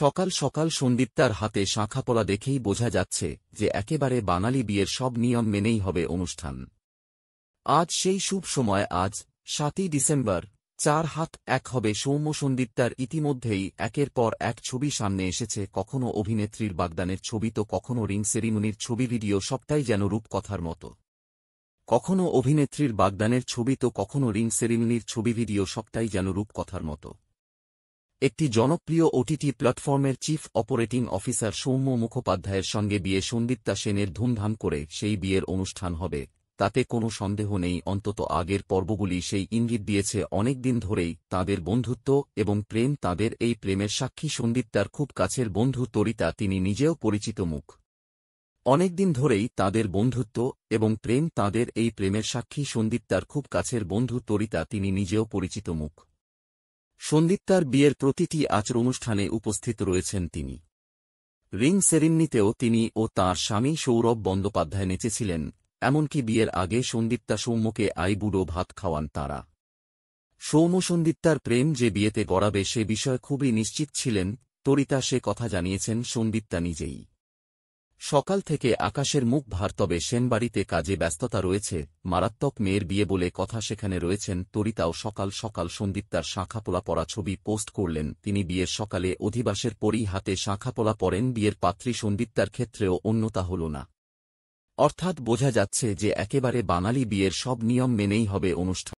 সকাল সকাল সন্দীপ হাতে শাঁখাপলা দেখেই বোঝা যাচ্ছে যে একেবারে বাঙালি বিয়ের সব নিয়ম মেনেই হবে অনুষ্ঠান আজ সেই শুভ সময় আজ সাতই ডিসেম্বর চার হাত এক হবে সৌম্য সন্দীপ ইতিমধ্যেই একের পর এক ছবি সামনে এসেছে কখনো অভিনেত্রীর বাগদানের ছবি তো কখনো রিং সেরিমনির ছবি ভিডিও সবটাই যেন রূপকথার মতো কখনো অভিনেত্রীর বাগদানের ছবি তো কখনো রিং সেরিমনির ছবি ভিডিও সবটাই যেন রূপকথার মতো একটি জনপ্রিয় ওটিটি প্ল্যাটফর্মের চিফ অপারেটিং অফিসার সৌম্য মুখোপাধ্যায়ের সঙ্গে বিয়ে সন্দীপ্তা সেনের ধুমধাম করে সেই বিয়ের অনুষ্ঠান হবে তাতে কোনো সন্দেহ নেই অন্তত আগের পর্বগুলি সেই ইঙ্গিত দিয়েছে অনেকদিন ধরেই তাদের বন্ধুত্ব এবং প্রেম তাদের এই প্রেমের সাক্ষী সন্দীপ্তার খুব কাছের বন্ধু তরিতা তিনি নিজেও পরিচিত মুখ অনেকদিন ধরেই তাদের বন্ধুত্ব এবং প্রেম তাদের এই প্রেমের সাক্ষী সন্দীপ্তার খুব কাছের বন্ধু তরিতা তিনি নিজেও পরিচিত মুখ সন্দীপ্তার বিয়ের প্রতিটি আচর অনুষ্ঠানে উপস্থিত রয়েছেন তিনি রিং সেরিমনিতেও তিনি ও তাঁর স্বামী সৌরভ বন্দ্যোপাধ্যায় নেচেছিলেন এমনকি বিয়ের আগে সন্দীপ্তা সৌম্যকে আইবুড়ো ভাত খাওয়ান তাঁরা সৌম্য সন্দীপ্তার প্রেম যে বিয়েতে গড়াবে সে বিষয়ে খুবই নিশ্চিত ছিলেন তরিতা সে কথা জানিয়েছেন সন্দীপ্তা নিজেই সকাল থেকে আকাশের মুখ ভার তবে সেনবাড়িতে কাজে ব্যস্ততা রয়েছে মারাত্মক মেয়ের বিয়ে বলে কথা সেখানে রয়েছেন তরিতাও সকাল সকাল সন্দীপ তার শাঁখাপোলা পরা ছবি পোস্ট করলেন তিনি বিয়ের সকালে অধিবাসের পরই হাতে শাঁখাপোলা পরেন বিয়ের পাত্রী সন্দীপ তার ক্ষেত্রেও অন্যতা হল না অর্থাৎ বোঝা যাচ্ছে যে একেবারে বাঙালি বিয়ের সব নিয়ম মেনেই হবে অনুষ্ঠান